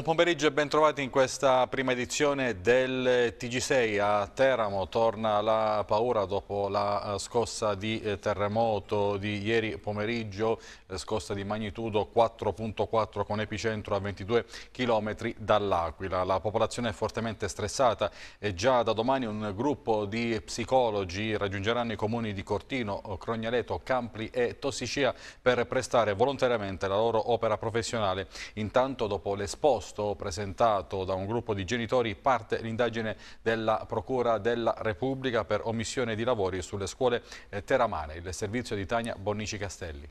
Buon pomeriggio e bentrovati in questa prima edizione del TG6. A Teramo torna la paura dopo la eh, scossa di eh, terremoto di ieri pomeriggio, eh, scossa di magnitudo 4.4 con epicentro a 22 km dall'Aquila. La popolazione è fortemente stressata e già da domani un gruppo di psicologi raggiungeranno i comuni di Cortino, Crognaleto, Campli e Tossicia per prestare volontariamente la loro opera professionale. Intanto dopo l'esposto proposto presentato da un gruppo di genitori parte l'indagine della Procura della Repubblica per omissione di lavori sulle scuole eh, teramane. Il servizio di Tania Bonnici Castelli.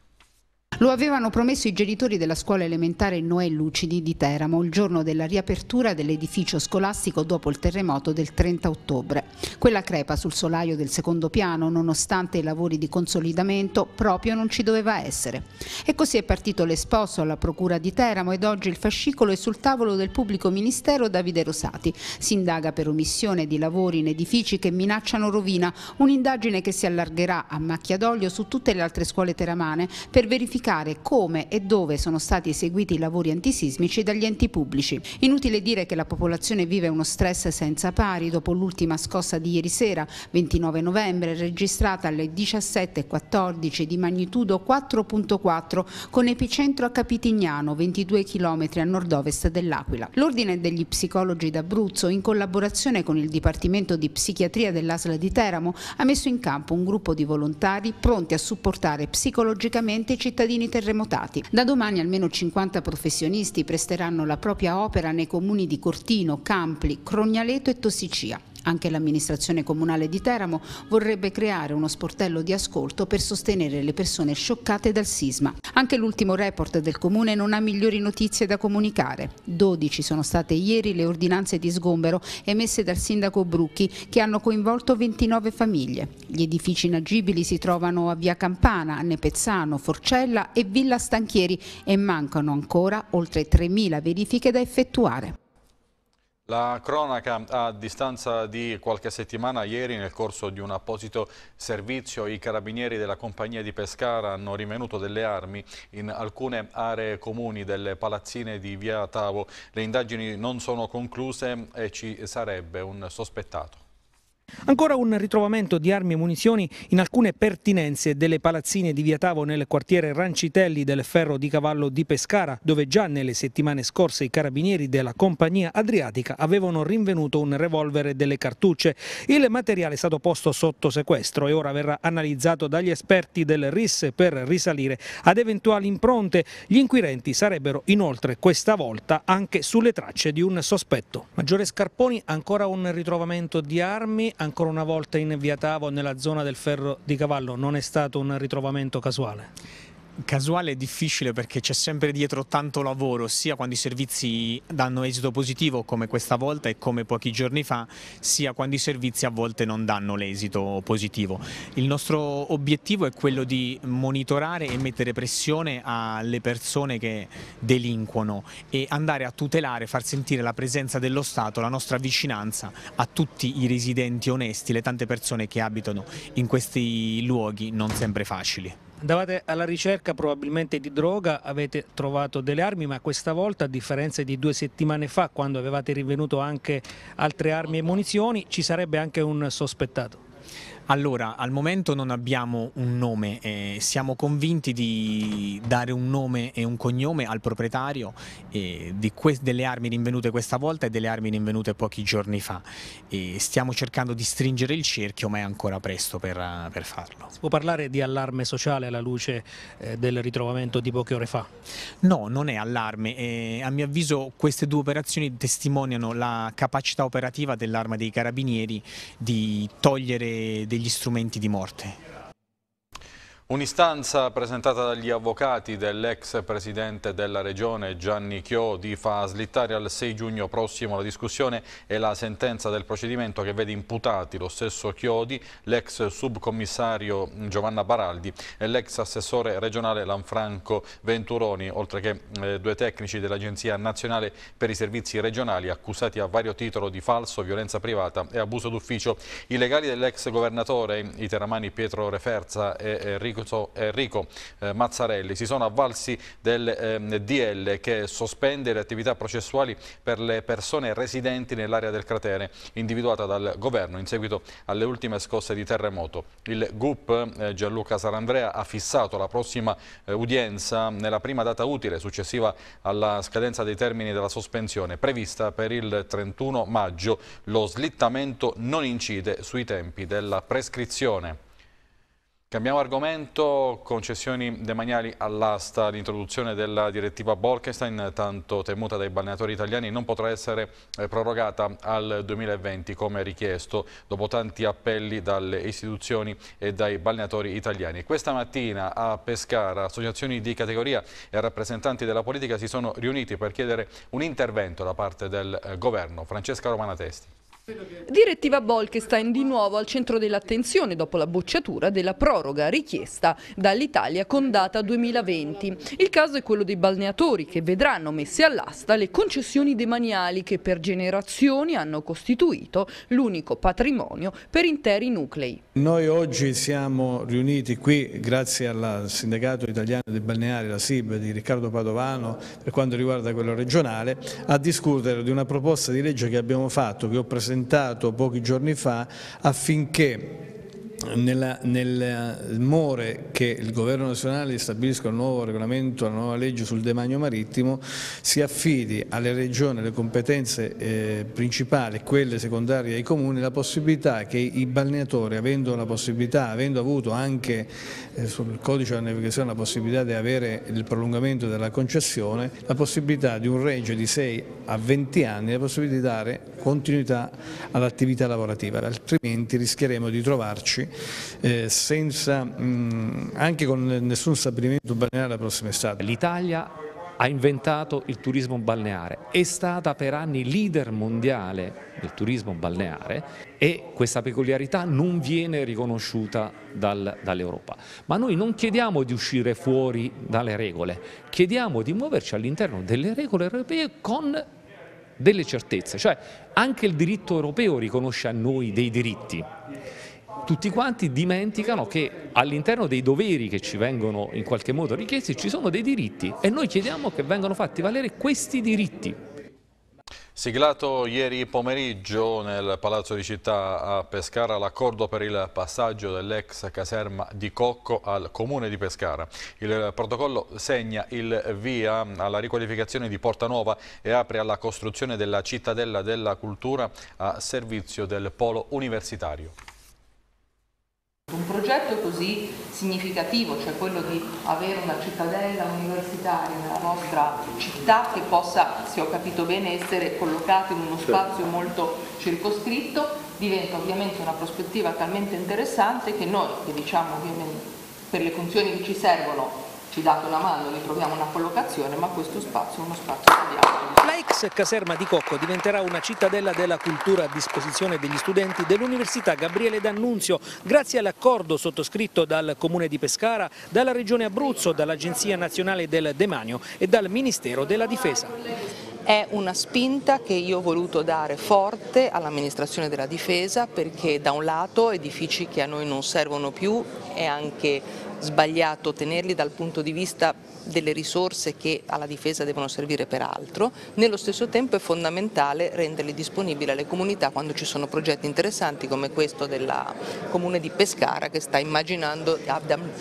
Lo avevano promesso i genitori della scuola elementare Noè Lucidi di Teramo il giorno della riapertura dell'edificio scolastico dopo il terremoto del 30 ottobre. Quella crepa sul solaio del secondo piano, nonostante i lavori di consolidamento, proprio non ci doveva essere. E così è partito l'esposto alla Procura di Teramo ed oggi il fascicolo è sul tavolo del pubblico ministero Davide Rosati. Si indaga per omissione di lavori in edifici che minacciano rovina, un'indagine che si allargherà a macchia d'olio su tutte le altre scuole teramane per verificare verificare come e dove sono stati eseguiti i lavori antisismici dagli enti pubblici. Inutile dire che la popolazione vive uno stress senza pari dopo l'ultima scossa di ieri sera, 29 novembre, registrata alle 17.14 di magnitudo 4.4 con epicentro a Capitignano, 22 km a nord-ovest dell'Aquila. L'Ordine degli Psicologi d'Abruzzo, in collaborazione con il Dipartimento di Psichiatria dell'Asla di Teramo, ha messo in campo un gruppo di volontari pronti a supportare psicologicamente i cittadini comuni terremotati. Da domani almeno 50 professionisti presteranno la propria opera nei comuni di Cortino, Campli, Crognaleto e Tossicia. Anche l'amministrazione comunale di Teramo vorrebbe creare uno sportello di ascolto per sostenere le persone scioccate dal sisma. Anche l'ultimo report del comune non ha migliori notizie da comunicare. 12 sono state ieri le ordinanze di sgombero emesse dal sindaco Brucchi che hanno coinvolto 29 famiglie. Gli edifici inagibili si trovano a Via Campana, Nepezzano, Forcella e Villa Stanchieri e mancano ancora oltre 3.000 verifiche da effettuare. La cronaca a distanza di qualche settimana ieri nel corso di un apposito servizio i carabinieri della compagnia di Pescara hanno rinvenuto delle armi in alcune aree comuni delle palazzine di via Tavo. Le indagini non sono concluse e ci sarebbe un sospettato. Ancora un ritrovamento di armi e munizioni in alcune pertinenze delle palazzine di Via Tavo nel quartiere Rancitelli del Ferro di Cavallo di Pescara, dove già nelle settimane scorse i carabinieri della compagnia Adriatica avevano rinvenuto un revolver e delle cartucce. Il materiale è stato posto sotto sequestro e ora verrà analizzato dagli esperti del RIS per risalire ad eventuali impronte. Gli inquirenti sarebbero inoltre questa volta anche sulle tracce di un sospetto. Maggiore Scarponi, ancora un ritrovamento di armi ancora una volta in via Tavo nella zona del ferro di cavallo non è stato un ritrovamento casuale? casuale è difficile perché c'è sempre dietro tanto lavoro, sia quando i servizi danno esito positivo come questa volta e come pochi giorni fa, sia quando i servizi a volte non danno l'esito positivo. Il nostro obiettivo è quello di monitorare e mettere pressione alle persone che delinquono e andare a tutelare, far sentire la presenza dello Stato, la nostra vicinanza a tutti i residenti onesti, le tante persone che abitano in questi luoghi non sempre facili. Andavate alla ricerca probabilmente di droga, avete trovato delle armi, ma questa volta, a differenza di due settimane fa, quando avevate rinvenuto anche altre armi e munizioni, ci sarebbe anche un sospettato. Allora, al momento non abbiamo un nome, eh, siamo convinti di dare un nome e un cognome al proprietario eh, delle armi rinvenute questa volta e delle armi rinvenute pochi giorni fa. E stiamo cercando di stringere il cerchio, ma è ancora presto per, eh, per farlo. Si può parlare di allarme sociale alla luce eh, del ritrovamento di poche ore fa? No, non è allarme. Eh, a mio avviso queste due operazioni testimoniano la capacità operativa dell'arma dei carabinieri di togliere dei degli strumenti di morte. Un'istanza presentata dagli avvocati dell'ex presidente della regione Gianni Chiodi fa slittare al 6 giugno prossimo la discussione e la sentenza del procedimento che vede imputati lo stesso Chiodi, l'ex subcommissario Giovanna Baraldi e l'ex assessore regionale Lanfranco Venturoni, oltre che eh, due tecnici dell'Agenzia Nazionale per i Servizi Regionali accusati a vario titolo di falso, violenza privata e abuso d'ufficio. I legali dell'ex governatore, i teramani Pietro Referza e Enrico eh, Enrico, Enrico eh, Mazzarelli si sono avvalsi del ehm, DL che sospende le attività processuali per le persone residenti nell'area del cratere individuata dal governo in seguito alle ultime scosse di terremoto. Il GUP eh, Gianluca Sarandrea ha fissato la prossima eh, udienza nella prima data utile successiva alla scadenza dei termini della sospensione prevista per il 31 maggio. Lo slittamento non incide sui tempi della prescrizione. Cambiamo argomento, concessioni demaniali all'asta, l'introduzione della direttiva Bolkestein, tanto temuta dai balneatori italiani, non potrà essere eh, prorogata al 2020 come richiesto, dopo tanti appelli dalle istituzioni e dai balneatori italiani. Questa mattina a Pescara associazioni di categoria e rappresentanti della politica si sono riuniti per chiedere un intervento da parte del eh, governo. Francesca Romanatesti. Direttiva Bolkestein di nuovo al centro dell'attenzione dopo la bocciatura della proroga richiesta dall'Italia con data 2020. Il caso è quello dei balneatori che vedranno messe all'asta le concessioni demaniali che per generazioni hanno costituito l'unico patrimonio per interi nuclei. Noi oggi siamo riuniti qui grazie al Sindacato Italiano dei Balneari, la SIB di Riccardo Padovano per quanto riguarda quello regionale, a discutere di una proposta di legge che abbiamo fatto, che ho presentato presentato pochi giorni fa affinché nella, nel more che il governo nazionale stabilisca un nuovo regolamento, una nuova legge sul demanio marittimo, si affidi alle regioni, alle competenze eh, principali, quelle secondarie ai comuni, la possibilità che i balneatori, avendo la possibilità, avendo avuto anche eh, sul codice della navigazione la possibilità di avere il prolungamento della concessione, la possibilità di un regio di 6 a 20 anni, la possibilità di dare continuità all'attività lavorativa, altrimenti rischieremo di trovarci eh, senza, mh, mm, anche con nessun stabilimento balneare la prossima estate. L'Italia ha inventato il turismo balneare, è stata per anni leader mondiale del turismo balneare e questa peculiarità non viene riconosciuta dal, dall'Europa. Ma noi non chiediamo di uscire fuori dalle regole, chiediamo di muoverci all'interno delle regole europee con delle certezze, cioè anche il diritto europeo riconosce a noi dei diritti tutti quanti dimenticano che all'interno dei doveri che ci vengono in qualche modo richiesti ci sono dei diritti e noi chiediamo che vengano fatti valere questi diritti. Siglato ieri pomeriggio nel Palazzo di Città a Pescara l'accordo per il passaggio dell'ex caserma di Cocco al Comune di Pescara. Il protocollo segna il via alla riqualificazione di Porta Nuova e apre alla costruzione della cittadella della cultura a servizio del polo universitario. Un progetto così significativo, cioè quello di avere una cittadella universitaria nella nostra città che possa, se ho capito bene, essere collocata in uno spazio molto circoscritto, diventa ovviamente una prospettiva talmente interessante che noi, che diciamo ovviamente per le funzioni che ci servono ci date una mano, vi troviamo una collocazione, ma questo spazio è uno spazio di La ex caserma di Cocco diventerà una cittadella della cultura a disposizione degli studenti dell'Università Gabriele D'Annunzio grazie all'accordo sottoscritto dal Comune di Pescara, dalla Regione Abruzzo, dall'Agenzia Nazionale del Demanio e dal Ministero della Difesa. È una spinta che io ho voluto dare forte all'amministrazione della difesa perché da un lato edifici che a noi non servono più e anche sbagliato tenerli dal punto di vista delle risorse che alla difesa devono servire per altro, nello stesso tempo è fondamentale renderli disponibili alle comunità quando ci sono progetti interessanti come questo della comune di Pescara che sta immaginando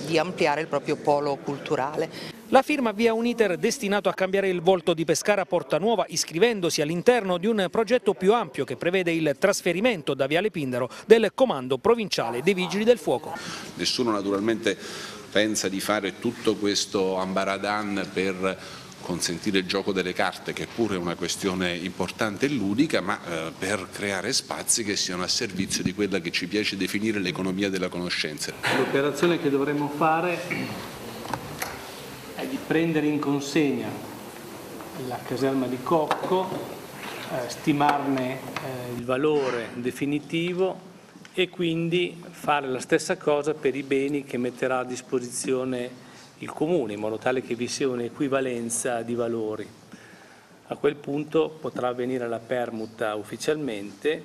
di ampliare il proprio polo culturale. La firma avvia un iter destinato a cambiare il volto di Pescara Porta Nuova iscrivendosi all'interno di un progetto più ampio che prevede il trasferimento da Viale Pindaro del Comando Provinciale dei Vigili del Fuoco. Nessuno naturalmente pensa di fare tutto questo ambaradan per consentire il gioco delle carte che pure è una questione importante e ludica ma eh, per creare spazi che siano a servizio di quella che ci piace definire l'economia della conoscenza. L'operazione che dovremmo fare di prendere in consegna la caserma di Cocco, eh, stimarne eh, il valore definitivo e quindi fare la stessa cosa per i beni che metterà a disposizione il comune in modo tale che vi sia un'equivalenza di valori. A quel punto potrà avvenire la permuta ufficialmente.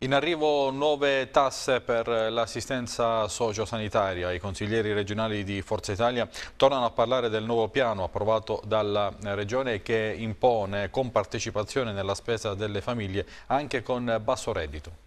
In arrivo nuove tasse per l'assistenza sociosanitaria. I consiglieri regionali di Forza Italia tornano a parlare del nuovo piano approvato dalla Regione che impone compartecipazione nella spesa delle famiglie anche con basso reddito.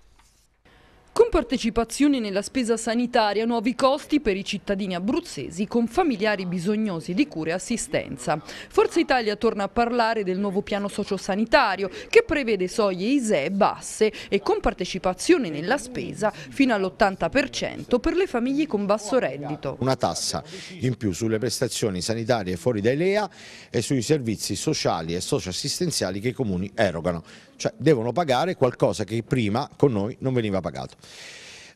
Con partecipazioni nella spesa sanitaria, nuovi costi per i cittadini abruzzesi con familiari bisognosi di cure e assistenza. Forza Italia torna a parlare del nuovo piano sociosanitario che prevede soglie ISEE basse e con partecipazione nella spesa fino all'80% per le famiglie con basso reddito. Una tassa in più sulle prestazioni sanitarie fuori dai LEA e sui servizi sociali e socioassistenziali che i comuni erogano. Cioè devono pagare qualcosa che prima con noi non veniva pagato.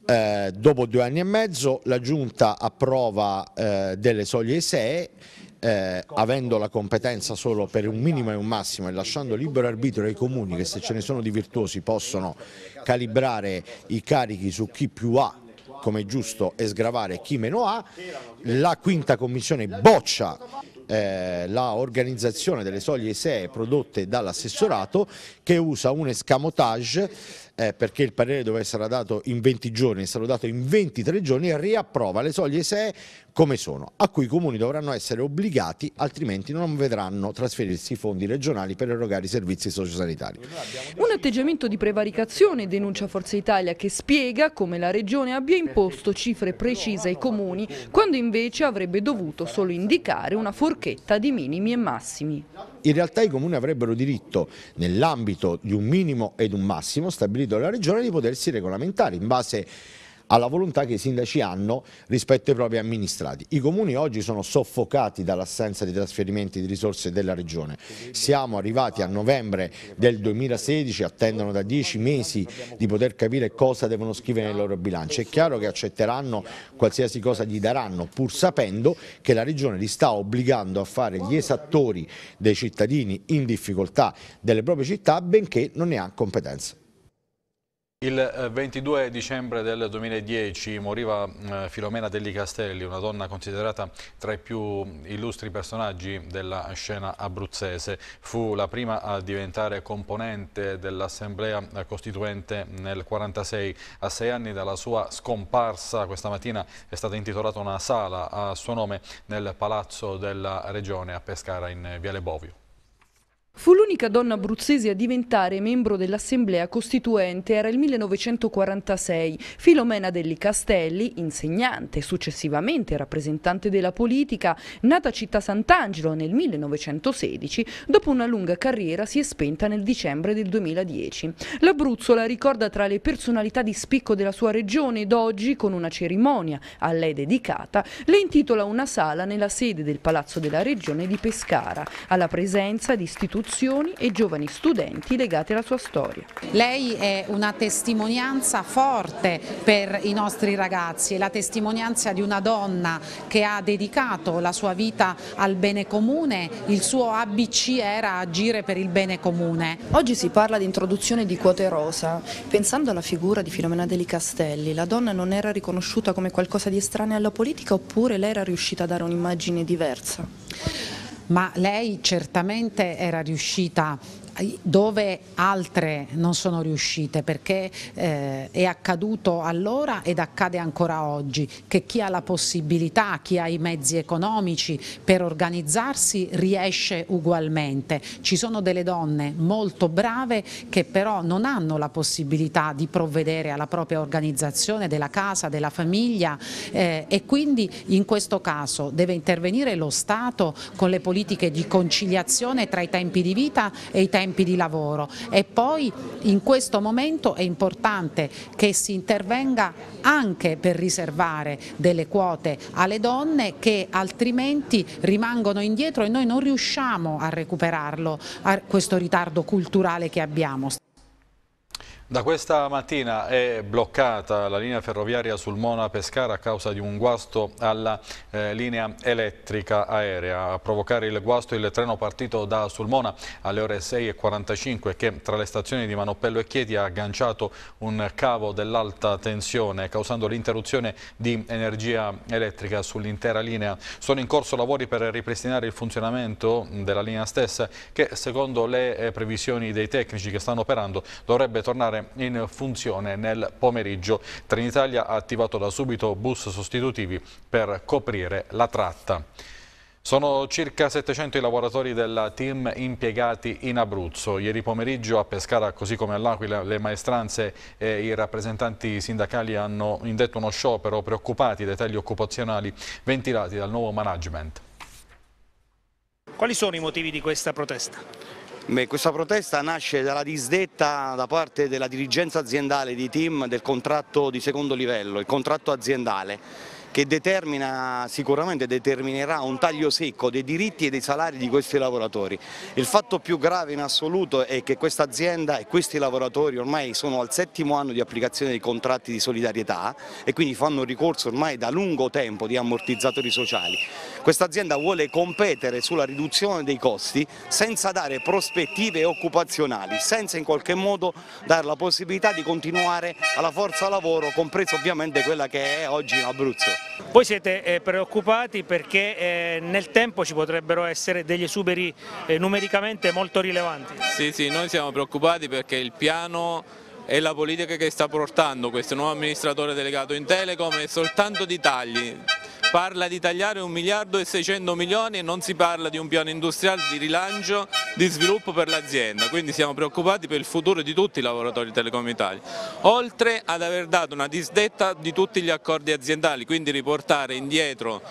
Eh, dopo due anni e mezzo la Giunta approva eh, delle soglie SEE eh, avendo la competenza solo per un minimo e un massimo e lasciando libero arbitrio ai comuni che se ce ne sono di virtuosi possono calibrare i carichi su chi più ha come è giusto e sgravare chi meno ha, la quinta commissione boccia eh, la delle soglie SEE prodotte dall'assessorato che usa un escamotage eh, perché il parere doveva essere dato in 20 giorni, è stato dato in 23 giorni, riapprova le soglie SE come sono, a cui i comuni dovranno essere obbligati, altrimenti non vedranno trasferirsi i fondi regionali per erogare i servizi sociosanitari. Un atteggiamento di prevaricazione denuncia Forza Italia che spiega come la Regione abbia imposto cifre precise ai comuni, quando invece avrebbe dovuto solo indicare una forchetta di minimi e massimi. In realtà i comuni avrebbero diritto, nell'ambito di un minimo ed un massimo stabilito dalla Regione, di potersi regolamentare in base alla volontà che i sindaci hanno rispetto ai propri amministrati. I comuni oggi sono soffocati dall'assenza di trasferimenti di risorse della regione. Siamo arrivati a novembre del 2016, attendono da dieci mesi di poter capire cosa devono scrivere nei loro bilanci. È chiaro che accetteranno qualsiasi cosa gli daranno, pur sapendo che la regione li sta obbligando a fare gli esattori dei cittadini in difficoltà delle proprie città, benché non ne ha competenza. Il 22 eh, dicembre del 2010 moriva eh, Filomena Delli Castelli, una donna considerata tra i più illustri personaggi della scena abruzzese. Fu la prima a diventare componente dell'Assemblea Costituente nel 1946. A sei anni dalla sua scomparsa, questa mattina è stata intitolata una sala a suo nome nel Palazzo della Regione a Pescara in eh, Viale Bovio. Fu l'unica donna abruzzese a diventare membro dell'Assemblea Costituente, era il 1946. Filomena Delli Castelli, insegnante, successivamente rappresentante della politica, nata a Città Sant'Angelo nel 1916, dopo una lunga carriera si è spenta nel dicembre del 2010. L'Abruzzo la ricorda tra le personalità di spicco della sua regione ed oggi, con una cerimonia a lei dedicata, le intitola una sala nella sede del Palazzo della Regione di Pescara, alla presenza di istituti istituzioni e giovani studenti legati alla sua storia. Lei è una testimonianza forte per i nostri ragazzi, è la testimonianza di una donna che ha dedicato la sua vita al bene comune, il suo ABC era agire per il bene comune. Oggi si parla di introduzione di quote rosa, pensando alla figura di Filomena Deli Castelli, la donna non era riconosciuta come qualcosa di estraneo alla politica oppure lei era riuscita a dare un'immagine diversa? ma lei certamente era riuscita dove altre non sono riuscite perché eh, è accaduto allora ed accade ancora oggi che chi ha la possibilità, chi ha i mezzi economici per organizzarsi riesce ugualmente. Ci sono delle donne molto brave che però non hanno la possibilità di provvedere alla propria organizzazione della casa, della famiglia eh, e quindi in questo caso deve intervenire lo Stato con le politiche di conciliazione tra i tempi di vita e i tempi tempi di lavoro e poi in questo momento è importante che si intervenga anche per riservare delle quote alle donne che altrimenti rimangono indietro e noi non riusciamo a recuperarlo, a questo ritardo culturale che abbiamo. Da questa mattina è bloccata la linea ferroviaria sul Mona Pescara a causa di un guasto alla eh, linea elettrica aerea. A provocare il guasto il treno partito da Sulmona alle ore 6.45 che tra le stazioni di Manopello e Chieti ha agganciato un cavo dell'alta tensione causando l'interruzione di energia elettrica sull'intera linea. Sono in corso lavori per ripristinare il funzionamento della linea stessa che secondo le eh, previsioni dei tecnici che stanno operando dovrebbe tornare in funzione nel pomeriggio. Trenitalia ha attivato da subito bus sostitutivi per coprire la tratta. Sono circa 700 i lavoratori della team impiegati in Abruzzo. Ieri pomeriggio a Pescara, così come all'Aquila, le maestranze e i rappresentanti sindacali hanno indetto uno sciopero preoccupati dai tagli occupazionali ventilati dal nuovo management. Quali sono i motivi di questa protesta? questa protesta nasce dalla disdetta da parte della dirigenza aziendale di Team del contratto di secondo livello, il contratto aziendale che determina, sicuramente determinerà un taglio secco dei diritti e dei salari di questi lavoratori. Il fatto più grave in assoluto è che questa azienda e questi lavoratori ormai sono al settimo anno di applicazione dei contratti di solidarietà e quindi fanno ricorso ormai da lungo tempo di ammortizzatori sociali. Questa azienda vuole competere sulla riduzione dei costi senza dare prospettive occupazionali, senza in qualche modo dare la possibilità di continuare alla forza lavoro, compresa ovviamente quella che è oggi in Abruzzo. Voi siete eh, preoccupati perché eh, nel tempo ci potrebbero essere degli esuberi eh, numericamente molto rilevanti? Sì, sì, noi siamo preoccupati perché il piano è la politica che sta portando questo nuovo amministratore delegato in Telecom è soltanto di tagli, parla di tagliare 1 miliardo e 600 milioni e non si parla di un piano industriale di rilancio, di sviluppo per l'azienda, quindi siamo preoccupati per il futuro di tutti i lavoratori di Telecom Italia, oltre ad aver dato una disdetta di tutti gli accordi aziendali, quindi riportare indietro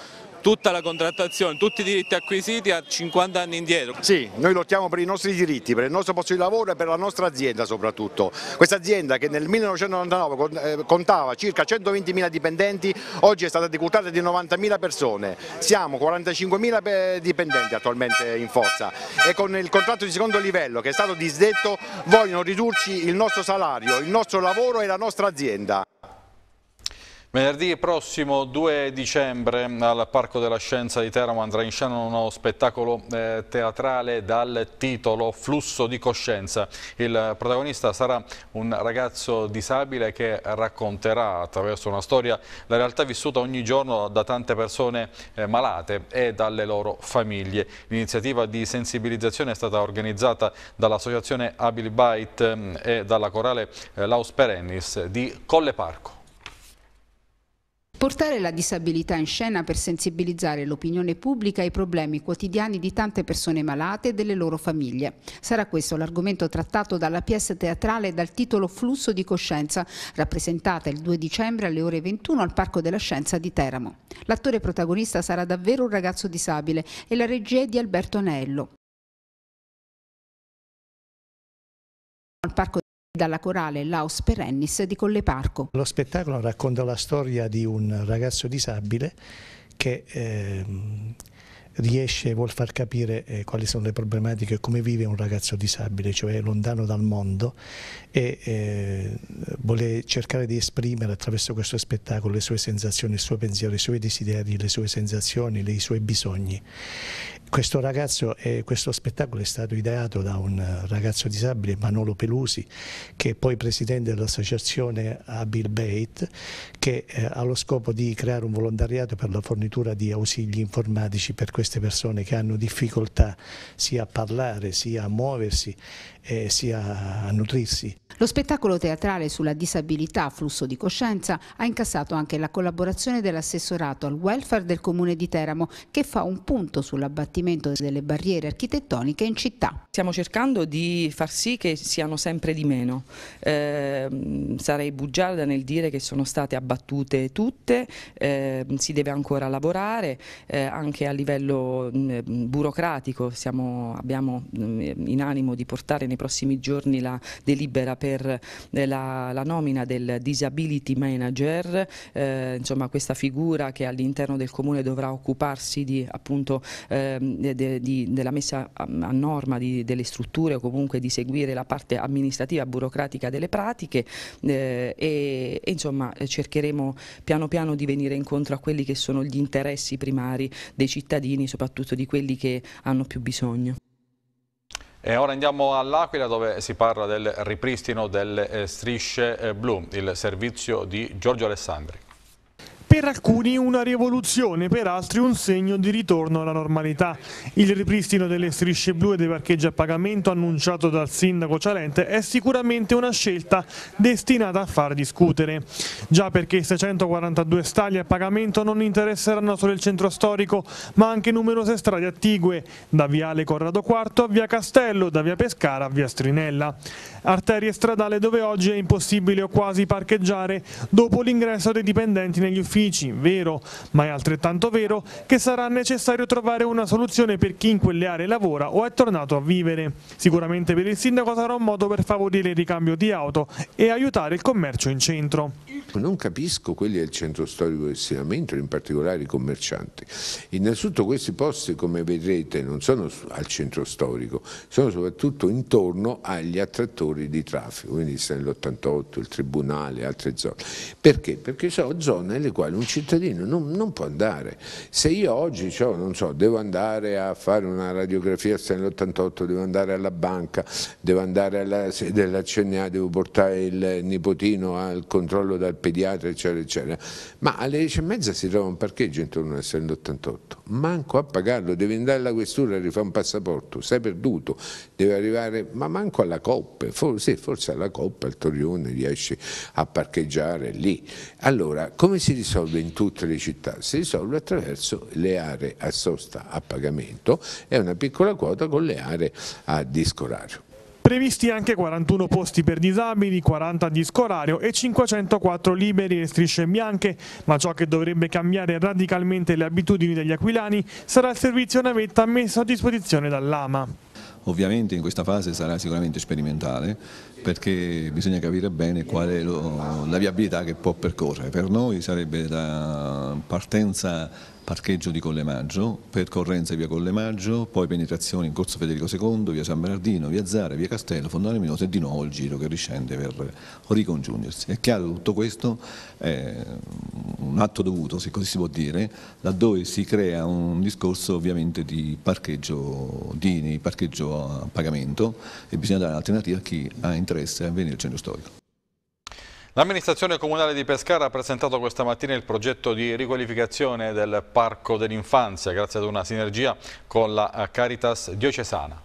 tutta la contrattazione, tutti i diritti acquisiti a 50 anni indietro. Sì, noi lottiamo per i nostri diritti, per il nostro posto di lavoro e per la nostra azienda soprattutto. Questa azienda che nel 1999 eh, contava circa 120.000 dipendenti, oggi è stata decurtata di 90.000 persone. Siamo 45.000 eh, dipendenti attualmente in forza e con il contratto di secondo livello che è stato disdetto vogliono ridurci il nostro salario, il nostro lavoro e la nostra azienda. Venerdì prossimo 2 dicembre al Parco della Scienza di Teramo andrà in scena uno spettacolo eh, teatrale dal titolo Flusso di coscienza. Il protagonista sarà un ragazzo disabile che racconterà attraverso una storia la realtà vissuta ogni giorno da tante persone eh, malate e dalle loro famiglie. L'iniziativa di sensibilizzazione è stata organizzata dall'associazione Abil Byte mm, e dalla corale eh, Laus Perennis di Colle Parco. Portare la disabilità in scena per sensibilizzare l'opinione pubblica ai problemi quotidiani di tante persone malate e delle loro famiglie. Sarà questo l'argomento trattato dalla pièce teatrale dal titolo Flusso di coscienza, rappresentata il 2 dicembre alle ore 21 al Parco della Scienza di Teramo. L'attore protagonista sarà davvero un ragazzo disabile e la regia è di Alberto Anello. dalla corale Laus Perennis di Colle Parco. Lo spettacolo racconta la storia di un ragazzo disabile che eh, riesce e vuol far capire eh, quali sono le problematiche e come vive un ragazzo disabile, cioè lontano dal mondo e eh, vuole cercare di esprimere attraverso questo spettacolo le sue sensazioni, il suo pensiero, i suoi desideri, le sue sensazioni, i suoi bisogni questo ragazzo e questo spettacolo è stato ideato da un ragazzo disabile, Manolo Pelusi, che è poi presidente dell'associazione Abil Beit, che eh, ha lo scopo di creare un volontariato per la fornitura di ausili informatici per queste persone che hanno difficoltà sia a parlare, sia a muoversi, eh, sia a nutrirsi. Lo spettacolo teatrale sulla disabilità Flusso di Coscienza ha incassato anche la collaborazione dell'assessorato al welfare del comune di Teramo che fa un punto sull'abbattimento delle barriere architettoniche in città. Stiamo cercando di far sì che siano sempre di meno. Eh, sarei bugiarda nel dire che sono state abbattute tutte, eh, si deve ancora lavorare eh, anche a livello mh, mm, burocratico. Siamo, abbiamo mh, mm, in animo di portare nei prossimi giorni la delibera per eh, la, la nomina del disability manager, eh, insomma questa figura che all'interno del comune dovrà occuparsi di, appunto, eh, de, di, della messa a, a norma di, delle strutture o comunque di seguire la parte amministrativa burocratica delle pratiche eh, e, e insomma eh, cercheremo piano piano di venire incontro a quelli che sono gli interessi primari dei cittadini, soprattutto di quelli che hanno più bisogno. E ora andiamo all'Aquila dove si parla del ripristino delle eh, strisce eh, blu, il servizio di Giorgio Alessandri. Per alcuni una rivoluzione, per altri un segno di ritorno alla normalità. Il ripristino delle strisce blu e dei parcheggi a pagamento annunciato dal sindaco Cialente è sicuramente una scelta destinata a far discutere. Già perché 642 stalli a pagamento non interesseranno solo il centro storico, ma anche numerose strade attigue, da Viale Corrado IV a Via Castello, da Via Pescara a Via Strinella. Arterie stradale dove oggi è impossibile o quasi parcheggiare dopo l'ingresso dei dipendenti negli uffici uffici, vero, ma è altrettanto vero che sarà necessario trovare una soluzione per chi in quelle aree lavora o è tornato a vivere. Sicuramente per il sindaco sarà un modo per favorire il ricambio di auto e aiutare il commercio in centro. Ecco, non capisco quelli del centro storico del Sinamento, in particolare i commercianti. Innanzitutto questi posti, come vedrete, non sono al centro storico, sono soprattutto intorno agli attrattori di traffico, quindi se nell'88, il Tribunale, altre zone. Perché? Perché sono zone nelle quali un cittadino non, non può andare. Se io oggi cioè, non so, devo andare a fare una radiografia, se nell'88, devo andare alla banca, devo andare alla sede della CNA, devo portare il nipotino al controllo dal pediatra, eccetera, eccetera. Ma alle 10 e mezza si trova un parcheggio intorno al 88. manco a pagarlo, devi andare alla questura a rifare un passaporto, sei perduto, devi arrivare, ma manco alla Coppa, forse, forse alla Coppa, il Torrione riesce a parcheggiare lì. Allora, come si risolve in tutte le città? Si risolve attraverso le aree a sosta a pagamento e una piccola quota con le aree a discorario. Previsti anche 41 posti per disabili, 40 a disco orario e 504 liberi e strisce bianche, ma ciò che dovrebbe cambiare radicalmente le abitudini degli aquilani sarà il servizio navetta messo a disposizione dall'AMA. Ovviamente in questa fase sarà sicuramente sperimentale perché bisogna capire bene qual è lo, la viabilità che può percorrere. Per noi sarebbe da partenza parcheggio di Collemaggio, percorrenza via Collemaggio, poi penetrazione in Corso Federico II, via San Bernardino, via Zara, via Castello, Fondale Minoso e di nuovo il giro che riscende per ricongiungersi. È chiaro che tutto questo è un atto dovuto, se così si può dire, laddove si crea un discorso ovviamente di parcheggio, dini, parcheggio a pagamento e bisogna dare un'alternativa a chi ha interesse a venire al centro storico. L'amministrazione comunale di Pescara ha presentato questa mattina il progetto di riqualificazione del Parco dell'Infanzia grazie ad una sinergia con la Caritas diocesana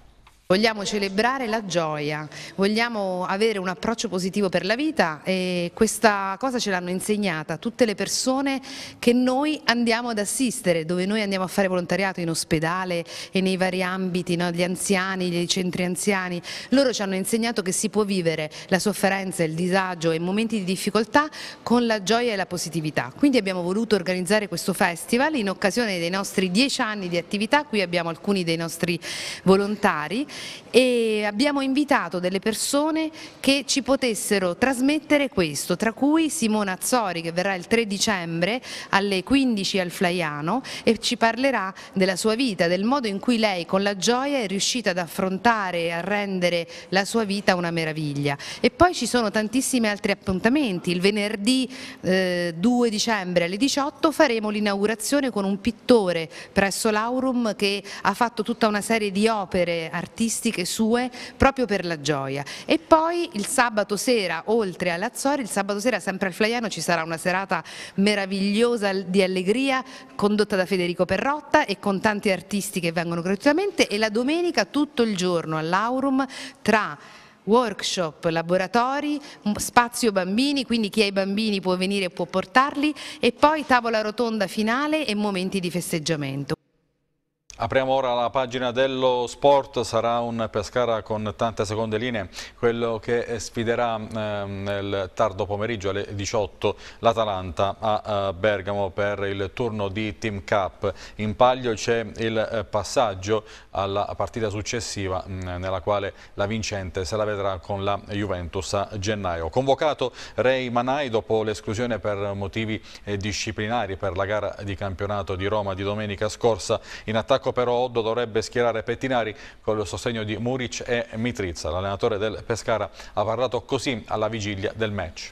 vogliamo celebrare la gioia, vogliamo avere un approccio positivo per la vita e questa cosa ce l'hanno insegnata tutte le persone che noi andiamo ad assistere, dove noi andiamo a fare volontariato in ospedale e nei vari ambiti, no? gli anziani, i centri anziani, loro ci hanno insegnato che si può vivere la sofferenza, il disagio e momenti di difficoltà con la gioia e la positività. Quindi abbiamo voluto organizzare questo festival in occasione dei nostri dieci anni di attività, qui abbiamo alcuni dei nostri volontari e abbiamo invitato delle persone che ci potessero trasmettere questo, tra cui Simona Azzori che verrà il 3 dicembre alle 15 al Flaiano e ci parlerà della sua vita, del modo in cui lei con la gioia è riuscita ad affrontare e a rendere la sua vita una meraviglia. E poi ci sono tantissimi altri appuntamenti, il venerdì eh, 2 dicembre alle 18 faremo l'inaugurazione con un pittore presso l'Aurum che ha fatto tutta una serie di opere artistiche artistiche sue proprio per la gioia. E poi il sabato sera, oltre all'Azzori, il sabato sera sempre al Flaiano ci sarà una serata meravigliosa di allegria condotta da Federico Perrotta e con tanti artisti che vengono gratuitamente e la domenica tutto il giorno all'Aurum tra workshop, laboratori, spazio bambini, quindi chi ha i bambini può venire e può portarli e poi tavola rotonda finale e momenti di festeggiamento. Apriamo ora la pagina dello sport, sarà un Pescara con tante seconde linee, quello che sfiderà eh, nel tardo pomeriggio alle 18 l'Atalanta a, a eh, Bergamo per il turno di Team Cup. In palio c'è il eh, passaggio alla partita successiva mh, mm, nella quale la vincente se la vedrà con la Juventus a gennaio. Convocato Rei Manai dopo l'esclusione per motivi eh, disciplinari per la gara di campionato di Roma di domenica scorsa in attacco Marco Oddo dovrebbe schierare Pettinari con il sostegno di Muric e Mitrizza. L'allenatore del Pescara ha parlato così alla vigilia del match.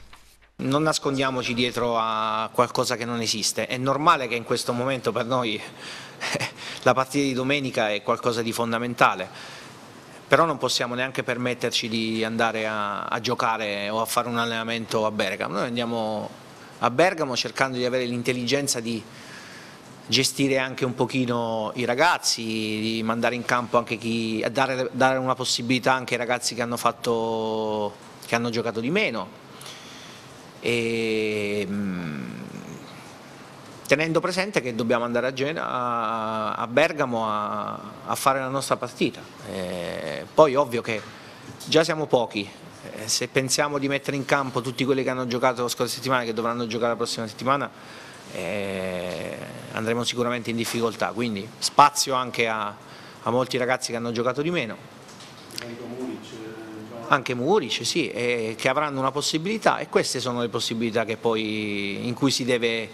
Non nascondiamoci dietro a qualcosa che non esiste, è normale che in questo momento per noi la partita di domenica è qualcosa di fondamentale, però non possiamo neanche permetterci di andare a, a giocare o a fare un allenamento a Bergamo, noi andiamo a Bergamo cercando di avere l'intelligenza di gestire anche un pochino i ragazzi, di mandare in campo anche chi, dare, dare una possibilità anche ai ragazzi che hanno, fatto, che hanno giocato di meno. E, ehm, tenendo presente che dobbiamo andare a, Gena, a Bergamo a, a, fare la nostra partita. E eh, poi ovvio che già siamo pochi, eh, se pensiamo di mettere in campo tutti quelli che hanno giocato la scorsa settimana e che dovranno giocare la prossima settimana, andremo sicuramente in difficoltà, quindi spazio anche a, a molti ragazzi che hanno giocato di meno. Anche Muric, eh, diciamo. sì, eh, che avranno una possibilità e queste sono le possibilità poi, in cui si deve,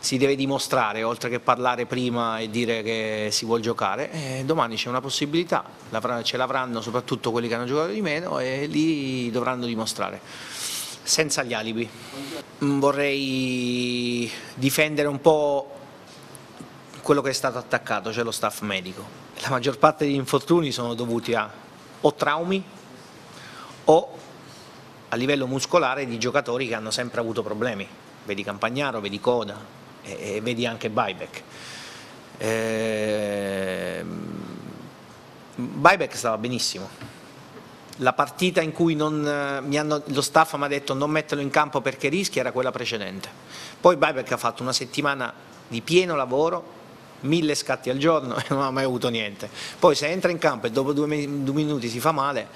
si deve, dimostrare, oltre che parlare prima e dire che si vuole giocare. Eh, domani c'è una possibilità, ce l'avranno soprattutto quelli che hanno giocato di meno e lì dovranno dimostrare senza gli alibi. Mm, vorrei difendere un po' quello che è stato attaccato, cioè lo staff medico. La maggior parte degli infortuni sono dovuti a o traumi o a livello muscolare di giocatori che hanno sempre avuto problemi. Vedi Campagnaro, vedi Coda e, e vedi anche Buyback. Eh, stava benissimo, la partita in cui non, eh, hanno, lo staff mi ha detto non metterlo in campo perché rischia era quella precedente. Poi Byberg ha fatto una settimana di pieno lavoro, mille scatti al giorno e non ha mai avuto niente. Poi se entra in campo e dopo due, due minuti si fa male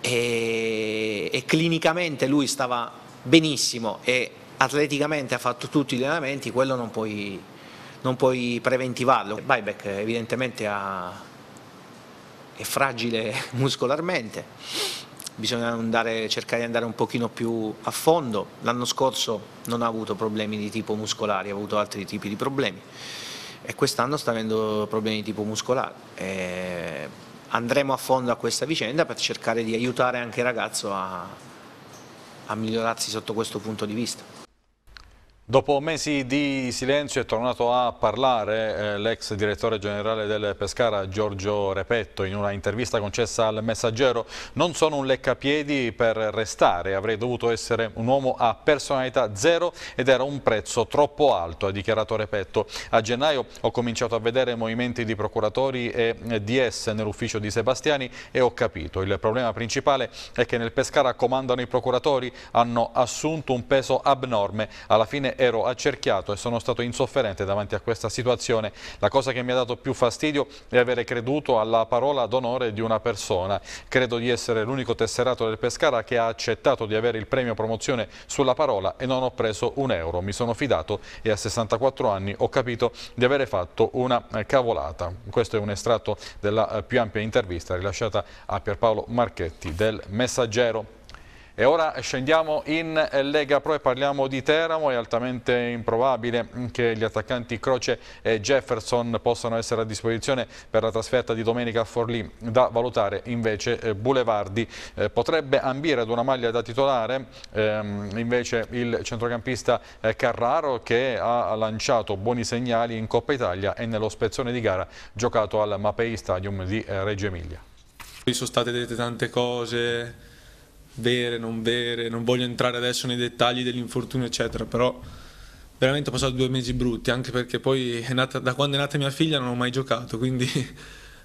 e, e clinicamente lui stava benissimo e atleticamente ha fatto tutti gli allenamenti, quello non puoi, non puoi preventivarlo. Byberg evidentemente ha è fragile muscolarmente, bisogna andare, cercare di andare un pochino più a fondo. L'anno scorso non ha avuto problemi di tipo muscolare, ha avuto altri tipi di problemi e quest'anno sta avendo problemi di tipo muscolare. E andremo a fondo a questa vicenda per cercare di aiutare anche il ragazzo a, a migliorarsi sotto questo punto di vista. Dopo mesi di silenzio è tornato a parlare eh, l'ex direttore generale del Pescara Giorgio Repetto in una intervista concessa al Messaggero. Non sono un leccapiedi per restare, avrei dovuto essere un uomo a personalità zero ed era un prezzo troppo alto, ha dichiarato Repetto. A gennaio ho cominciato a vedere movimenti di procuratori e DS nell'ufficio di Sebastiani e ho capito. Il problema principale è che nel Pescara comandano i procuratori, hanno assunto un peso abnorme. Alla fine ero accerchiato e sono stato insofferente davanti a questa situazione. La cosa che mi ha dato più fastidio è avere creduto alla parola d'onore di una persona. Credo di essere l'unico tesserato del Pescara che ha accettato di avere il premio promozione sulla parola e non ho preso un euro. Mi sono fidato e a 64 anni ho capito di avere fatto una eh, cavolata. Questo è un estratto della eh, più ampia intervista rilasciata a Pierpaolo Marchetti del Messaggero. E ora scendiamo in Lega Pro e parliamo di Teramo, è altamente improbabile che gli attaccanti Croce e Jefferson possano essere a disposizione per la trasferta di domenica a Forlì, da valutare invece eh, Boulevardi. Eh, potrebbe ambire ad una maglia da titolare ehm, invece il centrocampista eh, Carraro che ha lanciato buoni segnali in Coppa Italia e nello spezzone di gara giocato al Mapei Stadium di Reggio Emilia. Qui sono state dette tante cose, vere, non vere, non voglio entrare adesso nei dettagli dell'infortunio eccetera, però veramente ho passato due mesi brutti, anche perché poi nata, da quando è nata mia figlia non ho mai giocato, quindi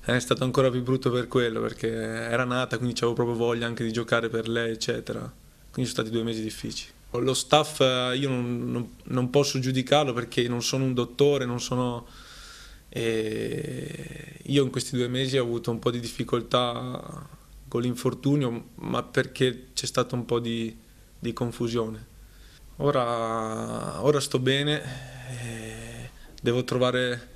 è stato ancora più brutto per quello, perché era nata, quindi avevo proprio voglia anche di giocare per lei eccetera, quindi sono stati due mesi difficili. Lo staff eh, io non, non, non posso giudicarlo perché non sono un dottore, non sono... E io in questi due mesi ho avuto un po' di difficoltà con l'infortunio, ma perché c'è stata un po' di, di confusione. Ora, ora, sto bene, eh, devo trovare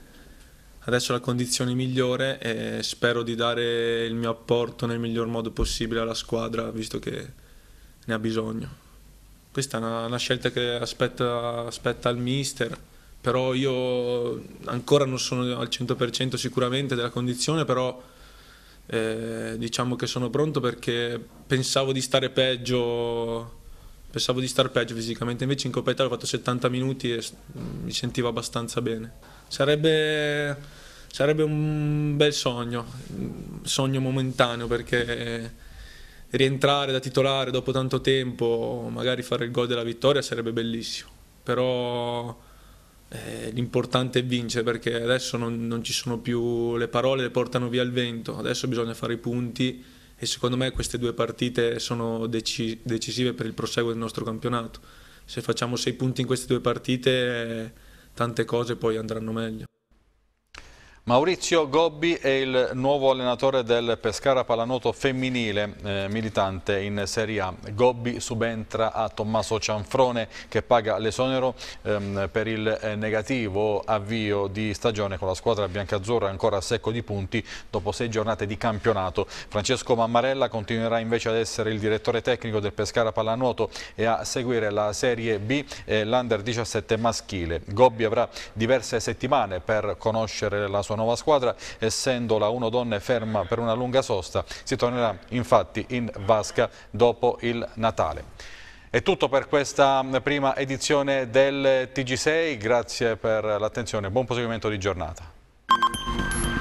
adesso la condizione migliore e spero di dare il mio apporto nel miglior modo possibile alla squadra, visto che ne ha bisogno. Questa è una, una scelta che aspetta, aspetta il mister però io ancora non sono al 100% sicuramente della condizione, però eh, diciamo che sono pronto perché pensavo di stare peggio, pensavo di star peggio fisicamente, invece in Coppa Italia ho fatto 70 minuti e mi sentivo abbastanza bene. Sarebbe, sarebbe un bel sogno, un sogno momentaneo perché rientrare da titolare dopo tanto tempo, magari fare il gol della vittoria sarebbe bellissimo, però eh, l'importante è vincere perché adesso non, non, ci sono più le parole, le portano via il vento, adesso bisogna fare i punti e secondo me queste due partite sono deci decisive per il proseguo del nostro campionato. Se facciamo sei punti in queste due partite eh, tante cose poi andranno meglio. Maurizio Gobbi è il nuovo allenatore del Pescara Palanoto femminile, eh, militante in Serie A. Gobbi subentra a Tommaso Cianfrone che paga l'esonero ehm, per il eh, negativo avvio di stagione con la squadra biancazzurra ancora a secco di punti dopo sei giornate di campionato. Francesco Mammarella continuerà invece ad essere il direttore tecnico del Pescara Palanoto e a seguire la Serie B e l'Under 17 maschile. Gobbi avrà diverse settimane per conoscere la sua nuova squadra, essendo la 1 donne ferma per una lunga sosta, si tornerà infatti in Vasca dopo il Natale. È tutto per questa mm, prima edizione del TG6, grazie per l'attenzione, buon proseguimento di giornata.